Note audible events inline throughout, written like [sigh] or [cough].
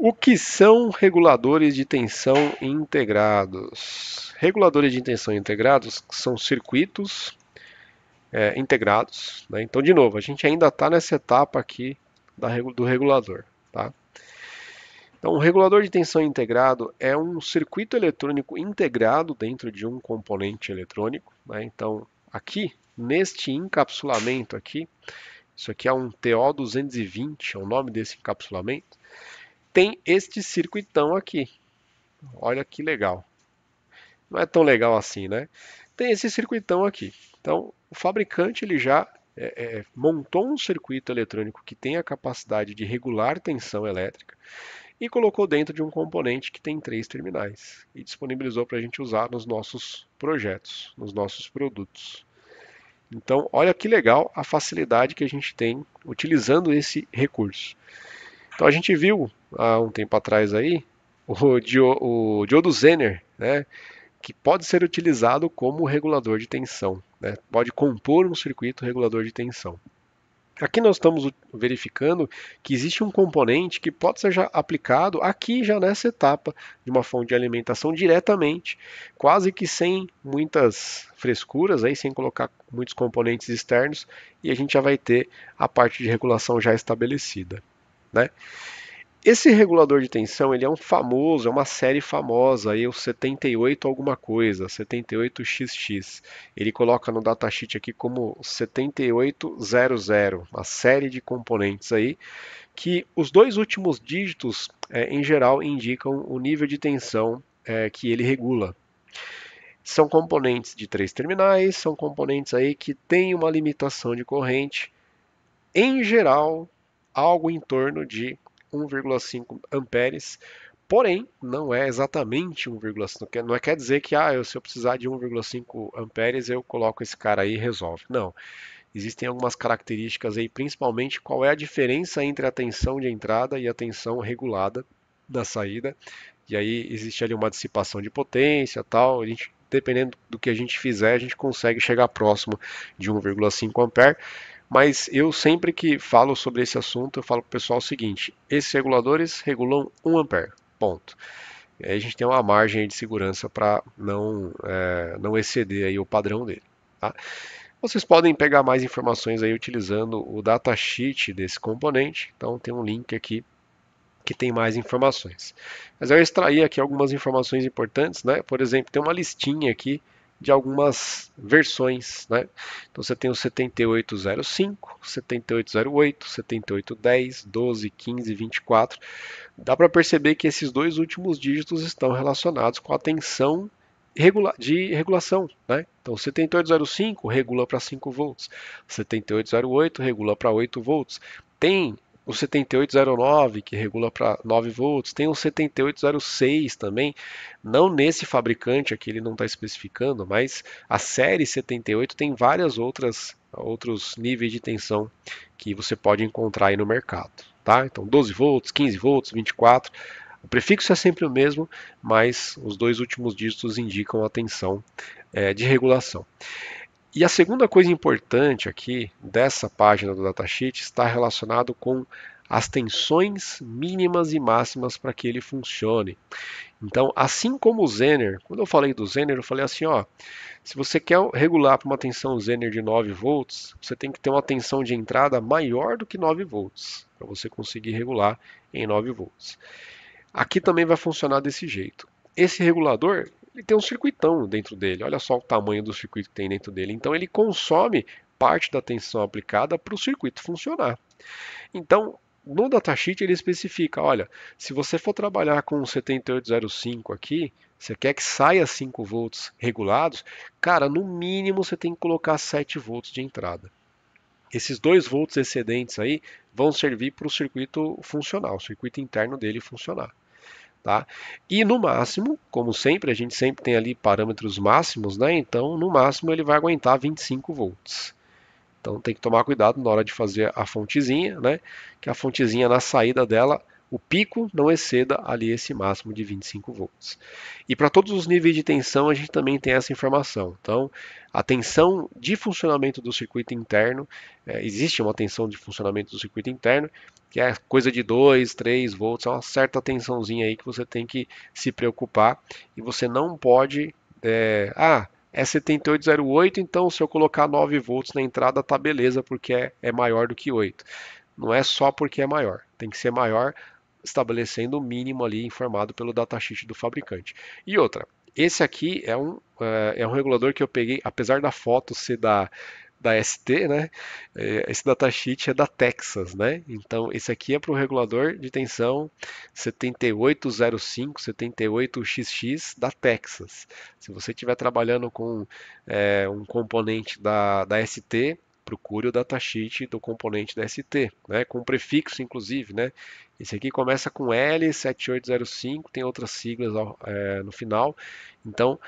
O que são reguladores de tensão integrados? Reguladores de tensão integrados são circuitos é, integrados. Né? Então, de novo, a gente ainda está nessa etapa aqui da, do regulador. Tá? Então, um regulador de tensão integrado é um circuito eletrônico integrado dentro de um componente eletrônico. Né? Então, aqui, neste encapsulamento aqui, isso aqui é um TO220, é o nome desse encapsulamento tem este circuitão aqui. Olha que legal. Não é tão legal assim, né? Tem esse circuitão aqui. Então, o fabricante ele já é, é, montou um circuito eletrônico que tem a capacidade de regular tensão elétrica e colocou dentro de um componente que tem três terminais e disponibilizou para a gente usar nos nossos projetos, nos nossos produtos. Então, olha que legal a facilidade que a gente tem utilizando esse recurso. Então a gente viu há um tempo atrás aí o, dio, o diodo Zener, né, que pode ser utilizado como regulador de tensão, né, pode compor um circuito regulador de tensão. Aqui nós estamos verificando que existe um componente que pode ser já aplicado aqui já nessa etapa de uma fonte de alimentação diretamente, quase que sem muitas frescuras, aí, sem colocar muitos componentes externos, e a gente já vai ter a parte de regulação já estabelecida. Né? Esse regulador de tensão ele é um famoso, é uma série famosa, aí o 78 alguma coisa, 78XX. Ele coloca no datasheet aqui como 7800, uma série de componentes aí, que os dois últimos dígitos, é, em geral, indicam o nível de tensão é, que ele regula. São componentes de três terminais, são componentes aí que têm uma limitação de corrente, em geral, algo em torno de 1,5 amperes, porém não é exatamente 1,5, não é, quer dizer que ah, se eu precisar de 1,5 amperes eu coloco esse cara aí e resolve. Não. Existem algumas características aí, principalmente qual é a diferença entre a tensão de entrada e a tensão regulada da saída. E aí existe ali uma dissipação de potência, tal, a gente dependendo do que a gente fizer, a gente consegue chegar próximo de 1,5 ampere. Mas eu sempre que falo sobre esse assunto, eu falo para o pessoal o seguinte: esses reguladores regulam 1 ampere, ponto. E aí a gente tem uma margem de segurança para não, é, não exceder aí o padrão dele. Tá? Vocês podem pegar mais informações aí utilizando o datasheet desse componente. Então tem um link aqui que tem mais informações. Mas eu extraí aqui algumas informações importantes, né? Por exemplo, tem uma listinha aqui de algumas versões. Né? Então você tem o 7805, 7808, 7810, 12, 15, 24. Dá para perceber que esses dois últimos dígitos estão relacionados com a tensão regula de regulação. Né? Então 7805 regula para 5 volts, 7808 regula para 8 volts. Tem o 7809 que regula para 9 volts, tem um 7806 também, não nesse fabricante aqui ele não está especificando, mas a série 78 tem várias outras outros níveis de tensão que você pode encontrar aí no mercado, tá? Então 12 volts, 15 volts, 24 o prefixo é sempre o mesmo, mas os dois últimos dígitos indicam a tensão é, de regulação. E a segunda coisa importante aqui dessa página do datasheet está relacionado com as tensões mínimas e máximas para que ele funcione. Então, assim como o Zener, quando eu falei do Zener, eu falei assim, ó, se você quer regular para uma tensão Zener de 9 volts, você tem que ter uma tensão de entrada maior do que 9 volts, para você conseguir regular em 9 volts. Aqui também vai funcionar desse jeito. Esse regulador, ele tem um circuitão dentro dele. Olha só o tamanho do circuito que tem dentro dele. Então ele consome parte da tensão aplicada para o circuito funcionar. Então, no datasheet ele especifica, olha, se você for trabalhar com 7805 aqui, você quer que saia 5 volts regulados, cara, no mínimo você tem que colocar 7 volts de entrada. Esses 2 volts excedentes aí vão servir para o circuito funcionar, o circuito interno dele funcionar. Tá? E no máximo, como sempre, a gente sempre tem ali parâmetros máximos, né? então no máximo ele vai aguentar 25 volts. Então tem que tomar cuidado na hora de fazer a fontezinha, né? que a fontezinha na saída dela o pico não exceda ali esse máximo de 25 volts. E para todos os níveis de tensão a gente também tem essa informação. Então, a tensão de funcionamento do circuito interno, é, existe uma tensão de funcionamento do circuito interno, que é coisa de 2, 3 volts, é uma certa tensãozinha aí que você tem que se preocupar e você não pode... É, ah, é 7808, então se eu colocar 9 volts na entrada tá beleza, porque é, é maior do que 8. Não é só porque é maior, tem que ser maior estabelecendo o mínimo ali informado pelo datasheet do fabricante. E outra, esse aqui é um, é, é um regulador que eu peguei, apesar da foto ser da, da ST, né? É, esse datasheet é da Texas, né? Então, esse aqui é para o regulador de tensão 7805, 78XX da Texas. Se você estiver trabalhando com é, um componente da, da ST, procure o datasheet do componente da né, com prefixo inclusive. Né? Esse aqui começa com L7805, tem outras siglas é, no final, então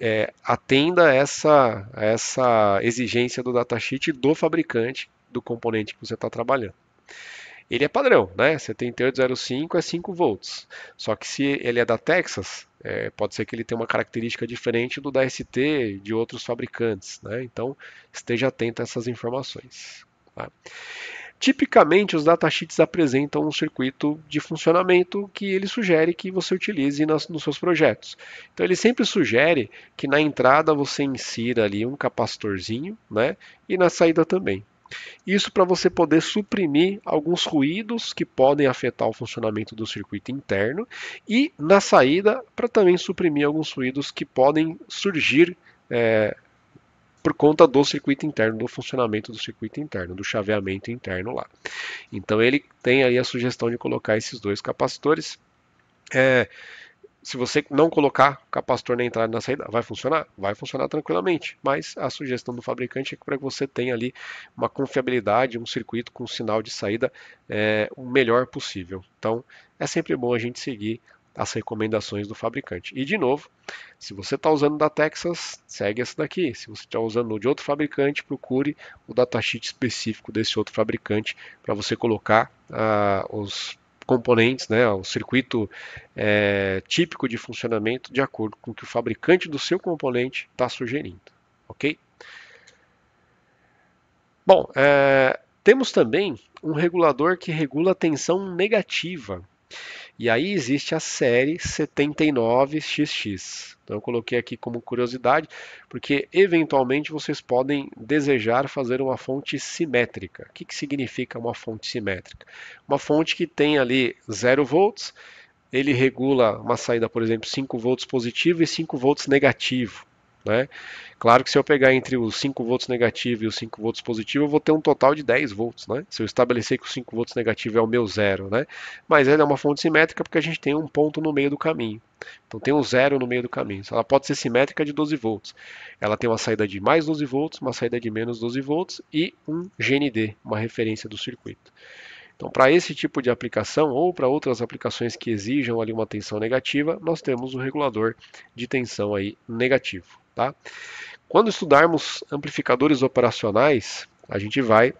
é, atenda essa, essa exigência do datasheet do fabricante do componente que você está trabalhando ele é padrão, né? 7805 é 5 volts. Só que se ele é da Texas, é, pode ser que ele tenha uma característica diferente do da ST de outros fabricantes, né? Então esteja atento a essas informações. Tá? Tipicamente, os datasheets apresentam um circuito de funcionamento que ele sugere que você utilize nas, nos seus projetos. Então, ele sempre sugere que na entrada você insira ali um capacitorzinho, né? E na saída também. Isso para você poder suprimir alguns ruídos que podem afetar o funcionamento do circuito interno e na saída para também suprimir alguns ruídos que podem surgir é, por conta do circuito interno, do funcionamento do circuito interno, do chaveamento interno lá. Então ele tem aí a sugestão de colocar esses dois capacitores. É, se você não colocar capacitor na entrada e na saída, vai funcionar? Vai funcionar tranquilamente, mas a sugestão do fabricante é para que você tenha ali uma confiabilidade, um circuito com sinal de saída é, o melhor possível. Então, é sempre bom a gente seguir as recomendações do fabricante. E de novo, se você está usando da Texas, segue essa daqui. Se você está usando de outro fabricante, procure o datasheet específico desse outro fabricante para você colocar ah, os componentes, né, o circuito é, típico de funcionamento de acordo com o que o fabricante do seu componente está sugerindo, ok? Bom, é, temos também um regulador que regula a tensão negativa. E aí existe a série 79XX. Então eu coloquei aqui como curiosidade, porque eventualmente vocês podem desejar fazer uma fonte simétrica. O que, que significa uma fonte simétrica? Uma fonte que tem ali 0 volts, ele regula uma saída, por exemplo, 5 volts positivo e 5 volts negativo. Né? Claro que se eu pegar entre os 5 volts negativo e os 5 volts positivo, eu vou ter um total de 10 volts. Né? Se eu estabelecer que o 5 volts negativo é o meu zero. Né? Mas ela é uma fonte simétrica porque a gente tem um ponto no meio do caminho. Então tem um zero no meio do caminho. Ela pode ser simétrica de 12 volts. Ela tem uma saída de mais 12 volts, uma saída de menos 12 volts e um GND, uma referência do circuito. Então, para esse tipo de aplicação ou para outras aplicações que exijam ali uma tensão negativa, nós temos um regulador de tensão aí negativo. Tá? Quando estudarmos amplificadores operacionais, a gente vai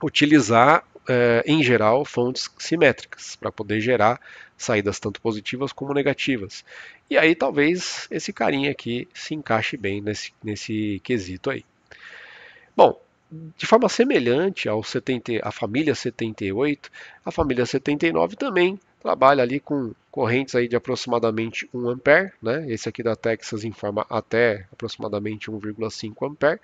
utilizar, eh, em geral, fontes simétricas para poder gerar saídas tanto positivas como negativas. E aí talvez esse carinha aqui se encaixe bem nesse, nesse quesito aí. Bom, de forma semelhante ao 70, à família 78, a família 79 também trabalha ali com correntes aí de aproximadamente 1 ampere, né? Esse aqui da Texas informa até aproximadamente 1,5 ampere.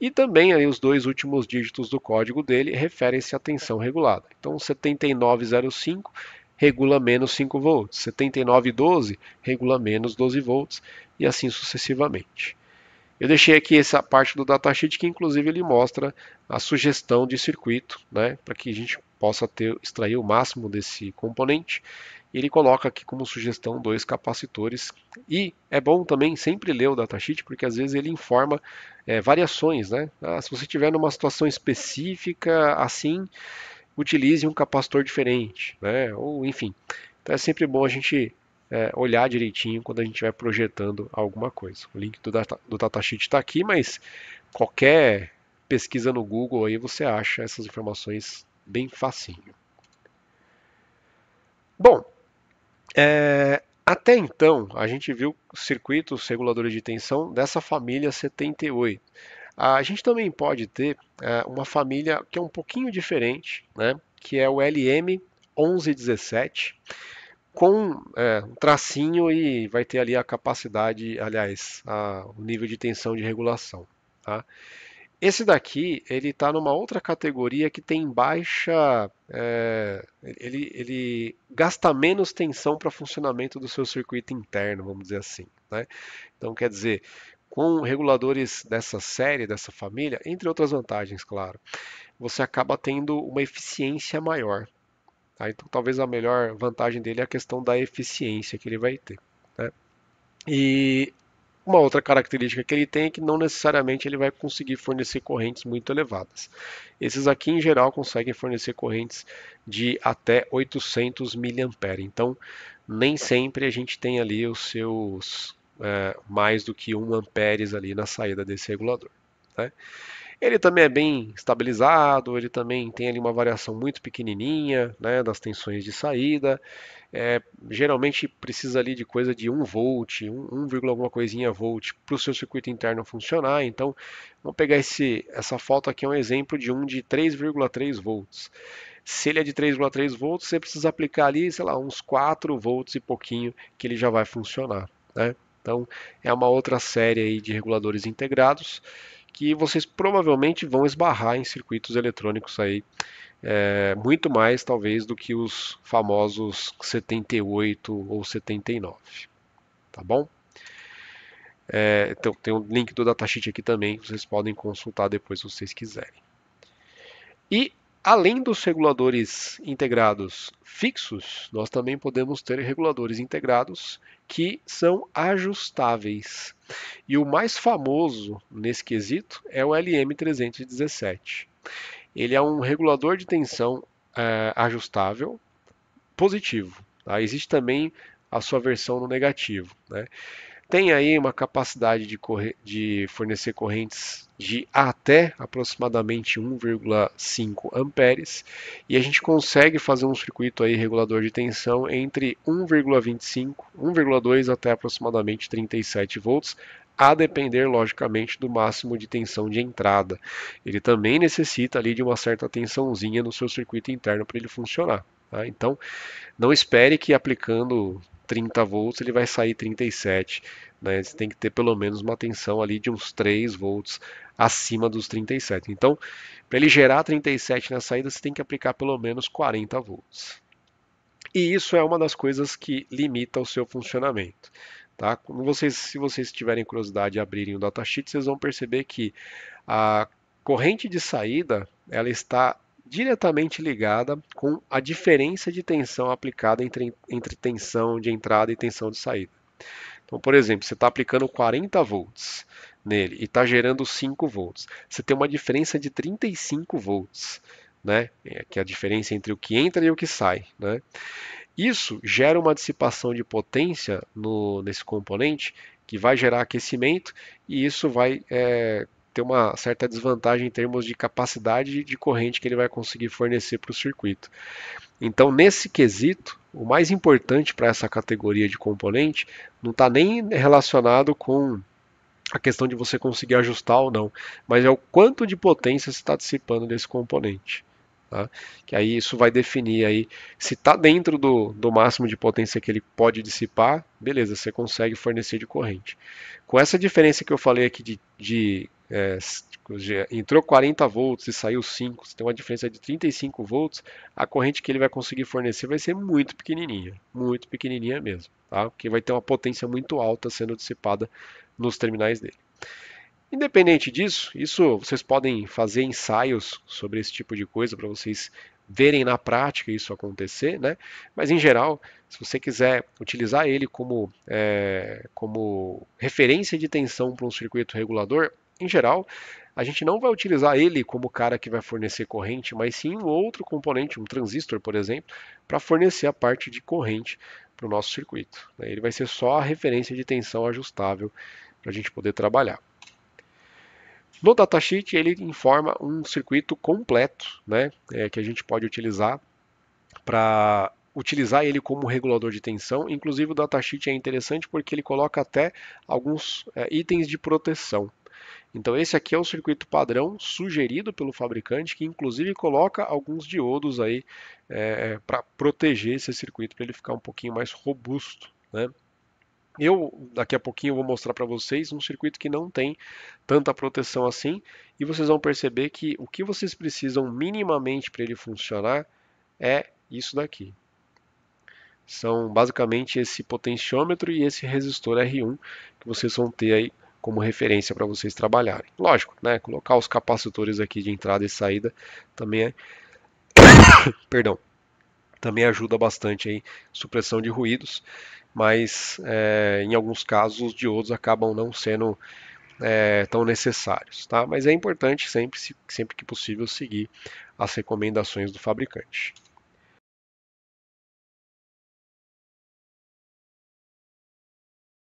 E também aí os dois últimos dígitos do código dele referem-se à tensão regulada. Então 7905 regula menos 5 volts, 7912 regula menos 12 volts e assim sucessivamente. Eu deixei aqui essa parte do datasheet que inclusive ele mostra a sugestão de circuito, né, para que a gente possa ter, extrair o máximo desse componente. Ele coloca aqui como sugestão dois capacitores e é bom também sempre ler o datasheet porque às vezes ele informa é, variações, né? Ah, se você tiver numa situação específica assim, utilize um capacitor diferente, né? Ou enfim, então é sempre bom a gente é, olhar direitinho quando a gente vai projetando alguma coisa. O link do, data, do datasheet está aqui, mas qualquer pesquisa no Google aí você acha essas informações bem facinho. Bom, é, até então a gente viu circuitos reguladores de tensão dessa família 78. A gente também pode ter é, uma família que é um pouquinho diferente, né, que é o LM1117 com é, um tracinho e vai ter ali a capacidade, aliás, a, o nível de tensão de regulação. Tá? Esse daqui ele está numa outra categoria que tem baixa, é, ele, ele gasta menos tensão para funcionamento do seu circuito interno, vamos dizer assim. Né? Então quer dizer, com reguladores dessa série, dessa família, entre outras vantagens, claro, você acaba tendo uma eficiência maior. Tá? Então, talvez a melhor vantagem dele é a questão da eficiência que ele vai ter. Né? E uma outra característica que ele tem é que não necessariamente ele vai conseguir fornecer correntes muito elevadas. Esses aqui, em geral, conseguem fornecer correntes de até 800 mA. Então, nem sempre a gente tem ali os seus é, mais do que 1 amperes ali na saída desse regulador. Né? Ele também é bem estabilizado, ele também tem ali uma variação muito pequenininha né, das tensões de saída. É, geralmente precisa ali de coisa de 1 volt, 1, 1 alguma coisinha volt para o seu circuito interno funcionar. Então, vamos pegar esse, essa foto aqui, é um exemplo de um de 3,3 volts. Se ele é de 3,3 volts, você precisa aplicar ali, sei lá, uns 4 volts e pouquinho que ele já vai funcionar. Né? Então, é uma outra série aí de reguladores integrados que vocês provavelmente vão esbarrar em circuitos eletrônicos aí é, muito mais talvez do que os famosos 78 ou 79, tá bom? É, então tem um link do datasheet aqui também, vocês podem consultar depois se vocês quiserem. E além dos reguladores integrados fixos, nós também podemos ter reguladores integrados que são ajustáveis. E o mais famoso nesse quesito é o LM317. Ele é um regulador de tensão é, ajustável positivo. Tá? Existe também a sua versão no negativo. Né? tem aí uma capacidade de, corre... de fornecer correntes de até aproximadamente 1,5 amperes e a gente consegue fazer um circuito aí regulador de tensão entre 1,25, 1,2 até aproximadamente 37 volts, a depender logicamente do máximo de tensão de entrada. Ele também necessita ali de uma certa tensãozinha no seu circuito interno para ele funcionar. Tá? Então, não espere que aplicando 30 volts, ele vai sair 37. Né? Você tem que ter pelo menos uma tensão ali de uns 3 volts acima dos 37. Então, para ele gerar 37 na saída, você tem que aplicar pelo menos 40 volts. E isso é uma das coisas que limita o seu funcionamento. Tá? Vocês, se vocês tiverem curiosidade e abrirem o datasheet, vocês vão perceber que a corrente de saída ela está diretamente ligada com a diferença de tensão aplicada entre, entre tensão de entrada e tensão de saída. Então, por exemplo, você está aplicando 40 volts nele e está gerando 5 volts. Você tem uma diferença de 35 volts, né? É, que é a diferença entre o que entra e o que sai. Né? Isso gera uma dissipação de potência no, nesse componente que vai gerar aquecimento e isso vai é, ter uma certa desvantagem em termos de capacidade de corrente que ele vai conseguir fornecer para o circuito. Então, nesse quesito, o mais importante para essa categoria de componente não está nem relacionado com a questão de você conseguir ajustar ou não, mas é o quanto de potência você está dissipando desse componente. Tá? Que aí isso vai definir aí se está dentro do, do máximo de potência que ele pode dissipar, beleza, você consegue fornecer de corrente. Com essa diferença que eu falei aqui de, de é, tipo, entrou 40 volts e saiu 5, você tem uma diferença de 35 volts, a corrente que ele vai conseguir fornecer vai ser muito pequenininha, muito pequenininha mesmo, tá? Porque vai ter uma potência muito alta sendo dissipada nos terminais dele. Independente disso, isso vocês podem fazer ensaios sobre esse tipo de coisa para vocês verem na prática isso acontecer, né? Mas em geral, se você quiser utilizar ele como, é, como referência de tensão para um circuito regulador, em geral, a gente não vai utilizar ele como o cara que vai fornecer corrente, mas sim um outro componente, um transistor, por exemplo, para fornecer a parte de corrente para o nosso circuito. Né? Ele vai ser só a referência de tensão ajustável para a gente poder trabalhar. No datasheet ele informa um circuito completo, né, é, que a gente pode utilizar para utilizar ele como regulador de tensão. Inclusive o datasheet é interessante porque ele coloca até alguns é, itens de proteção. Então esse aqui é o circuito padrão sugerido pelo fabricante, que inclusive coloca alguns diodos aí é, para proteger esse circuito, para ele ficar um pouquinho mais robusto. Né? Eu, daqui a pouquinho, vou mostrar para vocês um circuito que não tem tanta proteção assim, e vocês vão perceber que o que vocês precisam minimamente para ele funcionar é isso daqui. São basicamente esse potenciômetro e esse resistor R1 que vocês vão ter aí como referência para vocês trabalharem. Lógico, né? Colocar os capacitores aqui de entrada e saída também é [coughs] perdão, também ajuda bastante aí supressão de ruídos, mas é, em alguns casos os diodos acabam não sendo é, tão necessários, tá? Mas é importante sempre, sempre que possível, seguir as recomendações do fabricante.